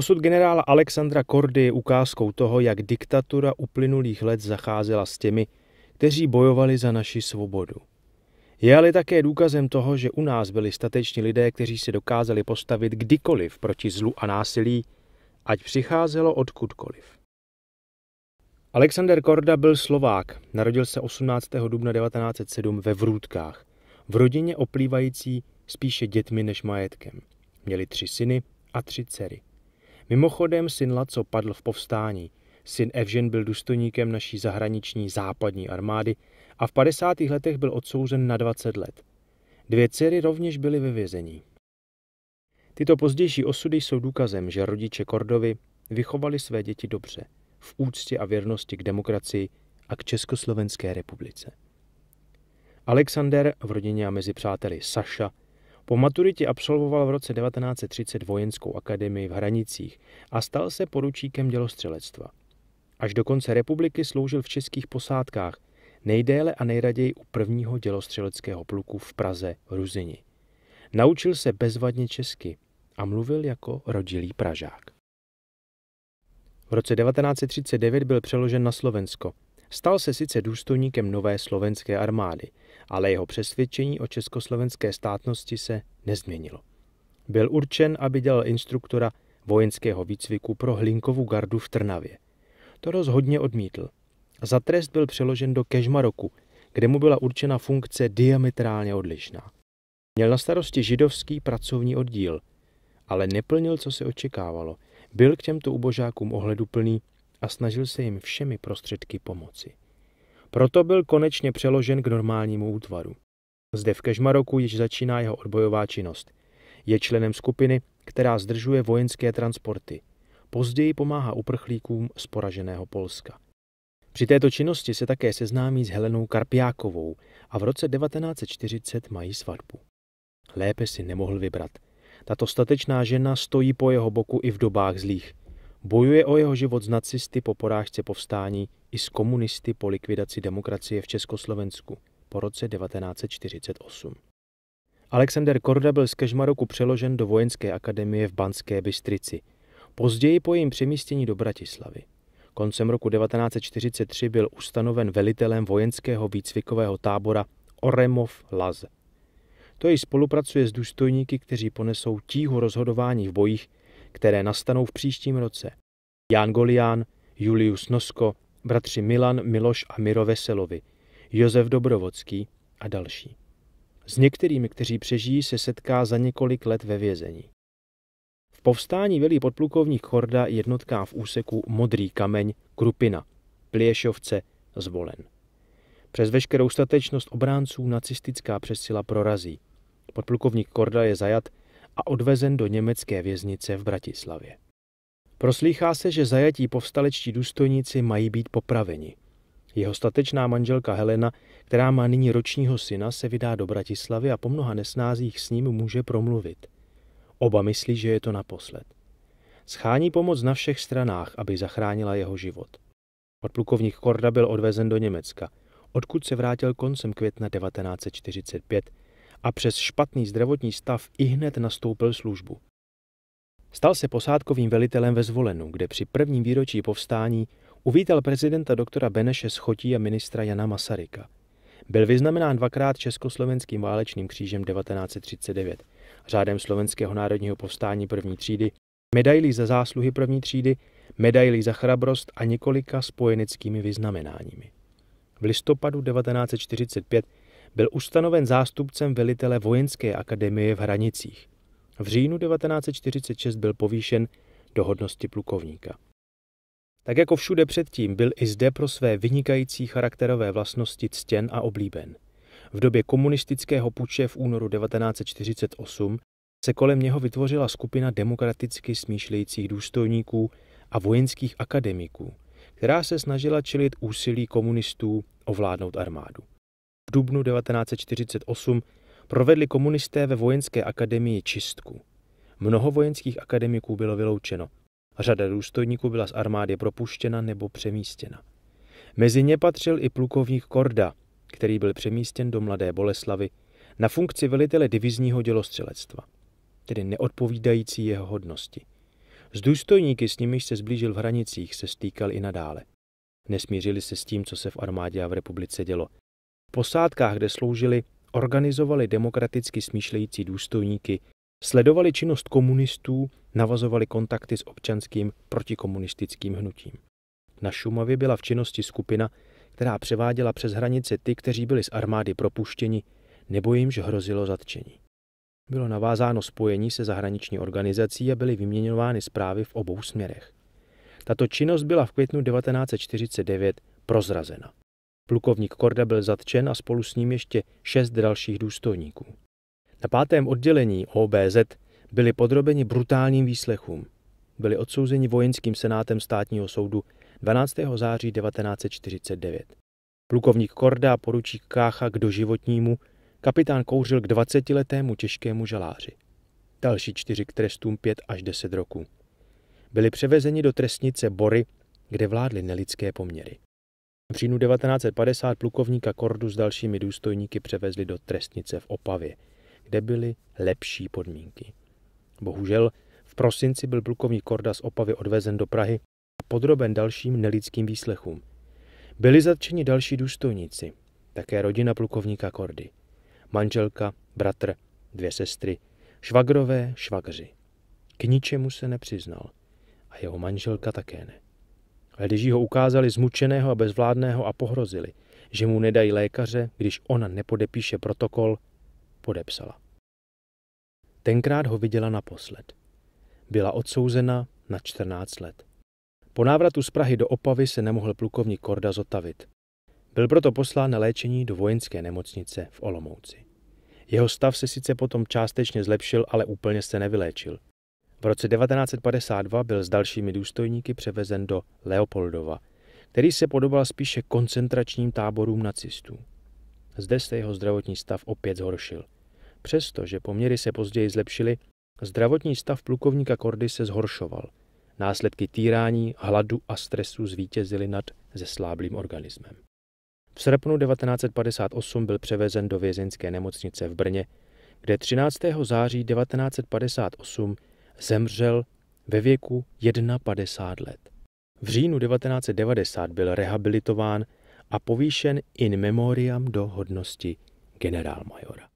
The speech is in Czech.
Osud generála Alexandra Kordy je ukázkou toho, jak diktatura uplynulých let zacházela s těmi, kteří bojovali za naši svobodu. Je ale také důkazem toho, že u nás byli stateční lidé, kteří se dokázali postavit kdykoliv proti zlu a násilí, ať přicházelo odkudkoliv. Alexander Korda byl Slovák, narodil se 18. dubna 1907 ve Vrůdkách, v rodině oplývající spíše dětmi než majetkem. Měli tři syny a tři dcery. Mimochodem syn Laco padl v povstání. Syn Evžen byl důstojníkem naší zahraniční západní armády a v 50. letech byl odsouzen na 20 let. Dvě dcery rovněž byly ve vězení. Tyto pozdější osudy jsou důkazem, že rodiče Kordovi vychovali své děti dobře, v úctě a věrnosti k demokracii a k Československé republice. Alexander v rodině a mezi přáteli Saša po maturitě absolvoval v roce 1930 vojenskou akademii v Hranicích a stal se poručíkem dělostřelectva. Až do konce republiky sloužil v českých posádkách, nejdéle a nejraději u prvního dělostřeleckého pluku v Praze Ruzini. Naučil se bezvadně česky a mluvil jako rodilý Pražák. V roce 1939 byl přeložen na Slovensko. Stal se sice důstojníkem nové slovenské armády – ale jeho přesvědčení o československé státnosti se nezměnilo. Byl určen, aby dělal instruktora vojenského výcviku pro Hlinkovu gardu v Trnavě. To rozhodně odmítl. Za trest byl přeložen do Kežmaroku, kde mu byla určena funkce diametrálně odlišná. Měl na starosti židovský pracovní oddíl, ale neplnil, co se očekávalo. Byl k těmto ubožákům ohleduplný a snažil se jim všemi prostředky pomoci. Proto byl konečně přeložen k normálnímu útvaru. Zde v Kežmaroku již začíná jeho odbojová činnost. Je členem skupiny, která zdržuje vojenské transporty. Později pomáhá uprchlíkům z poraženého Polska. Při této činnosti se také seznámí s Helenou Karpiákovou a v roce 1940 mají svatbu. Lépe si nemohl vybrat. Tato statečná žena stojí po jeho boku i v dobách zlých. Bojuje o jeho život s nacisty po porážce povstání i s komunisty po likvidaci demokracie v Československu po roce 1948. Alexander Korda byl z Kežmaroku přeložen do vojenské akademie v Banské Bystrici, později po jejím přemístění do Bratislavy. Koncem roku 1943 byl ustanoven velitelem vojenského výcvikového tábora Oremov Laz. To jej spolupracuje s důstojníky, kteří ponesou tíhu rozhodování v bojích které nastanou v příštím roce. Jan Golián, Julius Nosko, bratři Milan, Miloš a Miro Veselovi, Josef Dobrovodský a další. S některými, kteří přežijí, se setká za několik let ve vězení. V povstání velí podplukovník Chorda jednotká v úseku Modrý kameň, Krupina, Pliešovce, Zvolen. Přes veškerou statečnost obránců nacistická přesila prorazí. Podplukovník Korda je zajat a odvezen do německé věznice v Bratislavě. Proslýchá se, že zajatí povstalečtí důstojníci mají být popraveni. Jeho statečná manželka Helena, která má nyní ročního syna, se vydá do Bratislavy a po mnoha nesnázích s ním může promluvit. Oba myslí, že je to naposled. Schání pomoc na všech stranách, aby zachránila jeho život. Podplukovník Korda byl odvezen do Německa, odkud se vrátil koncem května 1945 a přes špatný zdravotní stav i hned nastoupil službu. Stal se posádkovým velitelem ve Zvolenu, kde při prvním výročí povstání uvítal prezidenta doktora Beneše Schotí a ministra Jana Masaryka. Byl vyznamenán dvakrát československým válečným křížem 1939, řádem slovenského národního povstání první třídy, medailí za zásluhy první třídy, medailí za chrabrost a několika spojeneckými vyznamenáními. V listopadu 1945 byl ustanoven zástupcem velitele Vojenské akademie v Hranicích. V říjnu 1946 byl povýšen do hodnosti plukovníka. Tak jako všude předtím byl i zde pro své vynikající charakterové vlastnosti ctěn a oblíben. V době komunistického puče v únoru 1948 se kolem něho vytvořila skupina demokraticky smýšlejících důstojníků a vojenských akademiků, která se snažila čelit úsilí komunistů ovládnout armádu. V dubnu 1948 provedli komunisté ve vojenské akademii čistku. Mnoho vojenských akademiků bylo vyloučeno. Řada důstojníků byla z armády propuštěna nebo přemístěna. Mezi ně patřil i plukovník Korda, který byl přemístěn do Mladé Boleslavy na funkci velitele divizního dělostřelectva, tedy neodpovídající jeho hodnosti. Z důstojníky, s nimiž se zblížil v hranicích, se stýkal i nadále. Nesmířili se s tím, co se v armádě a v republice dělo – posádkách, kde sloužili, organizovali demokraticky smýšlející důstojníky, sledovali činnost komunistů, navazovali kontakty s občanským protikomunistickým hnutím. Na Šumavě byla v činnosti skupina, která převáděla přes hranice ty, kteří byli z armády propuštěni, nebo jimž hrozilo zatčení. Bylo navázáno spojení se zahraniční organizací a byly vyměňovány zprávy v obou směrech. Tato činnost byla v květnu 1949 prozrazena. Plukovník Korda byl zatčen a spolu s ním ještě šest dalších důstojníků. Na pátém oddělení OBZ byli podrobeni brutálním výslechům. Byli odsouzeni vojenským senátem státního soudu 12. září 1949. Plukovník Korda a poručík Kácha k doživotnímu, kapitán Kouřil k 20-letému těžkému žaláři. Další čtyři k trestům 5 až 10 roků. Byli převezeni do trestnice Bory, kde vládly nelidské poměry. V říjnu 1950 plukovníka Kordu s dalšími důstojníky převezli do Trestnice v Opavě, kde byly lepší podmínky. Bohužel v prosinci byl plukovník Korda z Opavy odvezen do Prahy a podroben dalším nelidským výslechům. Byli zatčeni další důstojníci, také rodina plukovníka Kordy. Manželka, bratr, dvě sestry, švagrové, švagři. K ničemu se nepřiznal a jeho manželka také ne. Vedeží ho ukázali zmučeného a bezvládného a pohrozili, že mu nedají lékaře, když ona nepodepíše protokol, podepsala. Tenkrát ho viděla naposled. Byla odsouzena na 14 let. Po návratu z Prahy do Opavy se nemohl plukovník Korda zotavit. Byl proto poslán na léčení do vojenské nemocnice v Olomouci. Jeho stav se sice potom částečně zlepšil, ale úplně se nevyléčil – v roce 1952 byl s dalšími důstojníky převezen do Leopoldova, který se podobal spíše koncentračním táborům nacistů. Zde se jeho zdravotní stav opět zhoršil. Přestože poměry se později zlepšily, zdravotní stav plukovníka Kordy se zhoršoval. Následky týrání, hladu a stresu zvítězily nad zesláblým organismem. V srpnu 1958 byl převezen do vězeňské nemocnice v Brně, kde 13. září 1958 zemřel ve věku 51 let. V říjnu 1990 byl rehabilitován a povýšen in memoriam do hodnosti generálmajora.